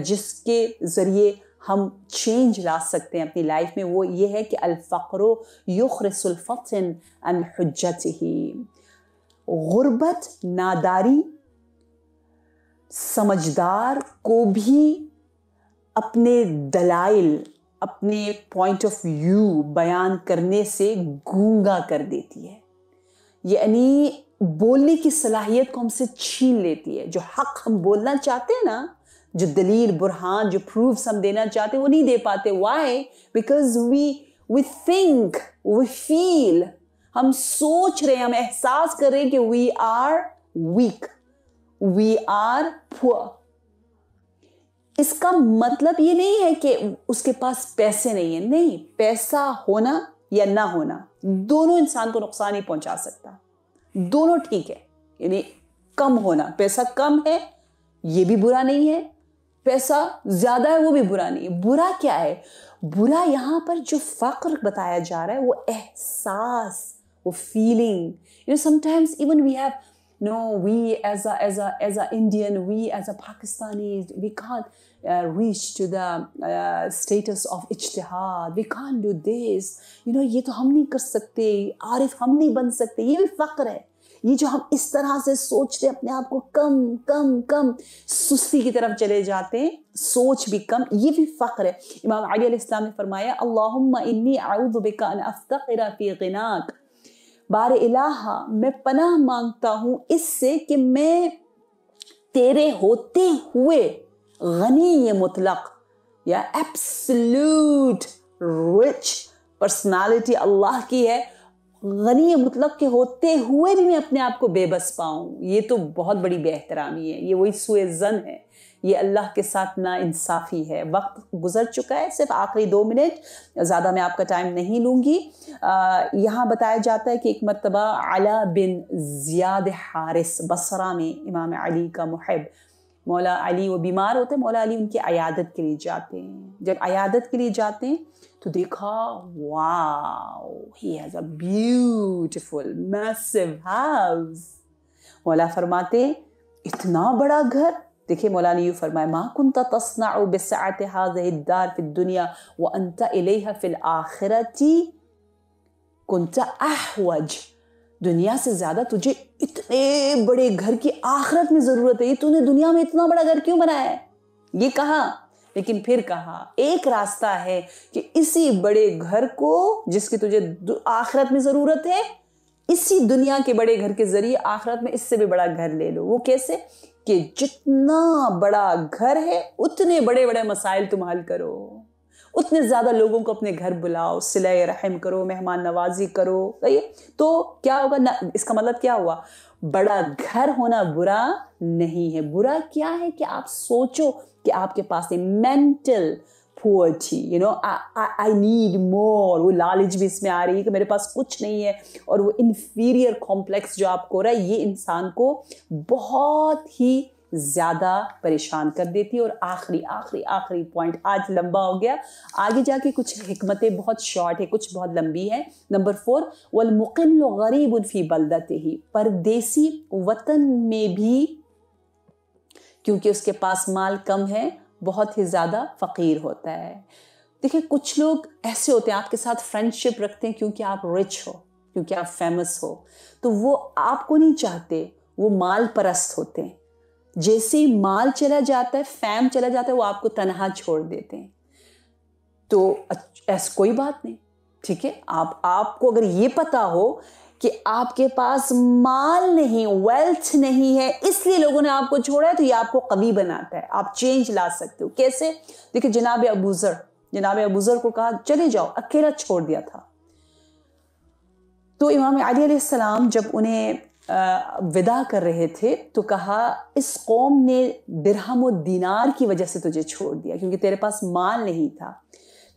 A: जिसके ज़रिए हम चेंज ला सकते हैं अपनी लाइफ में वो ये है कि अलफ़्र युखरसुलफ़न अनहजत ही गुर्बत नादारी समझदार को भी अपने दलाइल अपने पॉइंट ऑफ व्यू बयान करने से गूंगा कर देती है यानी बोलने की सलाहियत को हमसे छीन लेती है जो हक हम बोलना चाहते हैं ना जो दलील बुरहान जो प्रूफ्स हम देना चाहते वो नहीं दे पाते why because we we think we feel हम सोच रहे हैं हम एहसास कर रहे हैं कि we are weak we are poor इसका मतलब ये नहीं है कि उसके पास पैसे नहीं है नहीं पैसा होना या ना होना दोनों इंसान को नुकसान ही पहुंचा सकता दोनों ठीक है यानी कम होना पैसा कम है ये भी बुरा नहीं है पैसा ज्यादा है वो भी बुरा नहीं है बुरा क्या है बुरा यहाँ पर जो फख्र बताया जा रहा है वो एहसास वो feeling you know sometimes even we have no we as as as a Indian we as a Pakistani we can reach to the status of इश्तहाद we can do this you know ये तो हम नहीं कर सकते आरिफ हम नहीं बन सकते ये भी फख्र है ये जो हम इस तरह से सोचते अपने आप को कम कम कम सुस्ती की तरफ चले जाते हैं सोच भी कम ये भी फ़ख्र है इमाम अली इस्लाम ने फरमाया इन्नी फी बार इलाहा मैं पनाह मांगता हूँ इससे कि मैं तेरे होते हुए गनी ये मुतलक या एब्सल्यूट रिच पर्सनालिटी अल्लाह की है गनी मतलब के होते हुए भी मैं अपने आप को बेबस पाऊँ ये तो बहुत बड़ी बेहतरामी है ये वही जन है ये अल्लाह के साथ ना इंसाफ़ी है वक्त गुजर चुका है सिर्फ आखिरी दो मिनट ज़्यादा मैं आपका टाइम नहीं लूँगी यहाँ बताया जाता है कि एक मरतबा अला बिन ज़ियाद हारिस बसरा में इमाम अली का महब मौला अली वो बीमार होते हैं मौला अली उनकी अयादत के लिए जाते हैं जब अयादत के लिए जाते हैं तो देखा wow he has a beautiful massive house मौला फरमाते इतना बड़ा घर देखिए मौला ने यूँ फरमाए कुंत तस्नाउ बिसअत बिसात हाजदार फिल दुनिया व अंत इलैहा फिल आखिरति कुंत अहवज दुनिया से ज़्यादा तुझे इतने बड़े घर की आखिरत में ज़रूरत है ये तूने दुनिया में इतना बड़ा घर क्यों बनाया है ये कहा लेकिन फिर कहा एक रास्ता है कि इसी बड़े घर को जिसकी तुझे आखिरत में ज़रूरत है इसी दुनिया के बड़े घर के ज़रिए आखिरत में इससे भी बड़ा घर ले लो वो कैसे कि जितना बड़ा घर है उतने बड़े बड़े मसाइल तुम हल करो उतने ज़्यादा लोगों को अपने घर बुलाओ सिलाई रहम करो मेहमान नवाजी करो सही तो क्या होगा ना इसका मतलब क्या हुआ बड़ा घर होना बुरा नहीं है बुरा क्या है कि आप सोचो कि आपके पास ये mental poverty you know I need more वो लालच भी इसमें आ रही है कि मेरे पास कुछ नहीं है और वो इन्फीरियर कॉम्प्लेक्स जो आपको हो रहा है ये इंसान को बहुत ही ज़्यादा परेशान कर देती है और आखिरी आखिरी आखिरी पॉइंट आज लंबा हो गया आगे जाके कुछ हमतें बहुत शॉर्ट है कुछ बहुत लंबी है नंबर फोर वल गरीब उनफी बलदत ही परदेसी वतन में भी क्योंकि उसके पास माल कम है बहुत ही ज़्यादा फ़कीर होता है देखिए कुछ लोग ऐसे होते हैं आपके साथ फ्रेंडशिप रखते हैं क्योंकि आप रिच हो क्योंकि आप फेमस हो तो वो आपको नहीं चाहते वो माल परस्त होते हैं जैसे ही माल चला जाता है फैम चला जाता है वो आपको तनहा छोड़ देते हैं तो ऐसा कोई बात नहीं ठीक है आप आपको अगर ये पता हो कि आपके पास माल नहीं वेल्थ नहीं है इसलिए लोगों ने आपको छोड़ा है तो ये आपको कवि बनाता है आप चेंज ला सकते हो कैसे देखिए जनाब अबूजर जनाब अबूजर को कहा चले जाओ अकेला छोड़ दिया था तो इमाम अली सलाम जब उन्हें विदा कर रहे थे तो कहा इस कौम ने दिरहम दिनार की वजह से तुझे छोड़ दिया क्योंकि तेरे पास माल नहीं था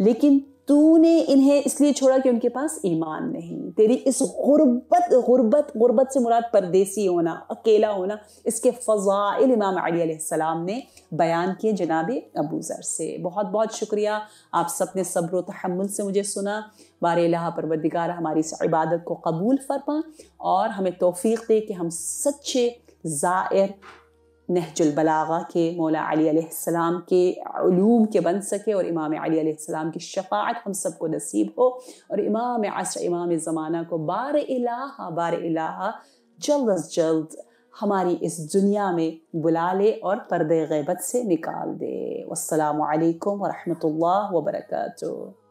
A: लेकिन तूने इन्हें इसलिए छोड़ा कि उनके पास ईमान नहीं तेरी इस गुरबत गुरबत गुरबत से मुराद परदेसी होना अकेला होना इसके फ़ज़ाइल इमाम अली ने बयान किए जनाब अबू ज़र से बहुत बहुत शुक्रिया आप सब ने सब्र तहमुल से मुझे सुना बार परवरदिगार हमारी इस इबादत को कबूल फरमा और हमें तोफ़ी दे कि हम सच्चे ज़ायर नहजुलबलागा के मौला अलीसम के ूम के बन सके और इमाम अलीसम की शफात हम सबको नसीब हो और इमाम असर इमाम ज़माना को बार इलाहा बार इलाहा जल्द अज जल्द हमारी इस दुनिया में बुला ले और पर्दे गैबत से निकाल दे असलकम वरहमल वर्का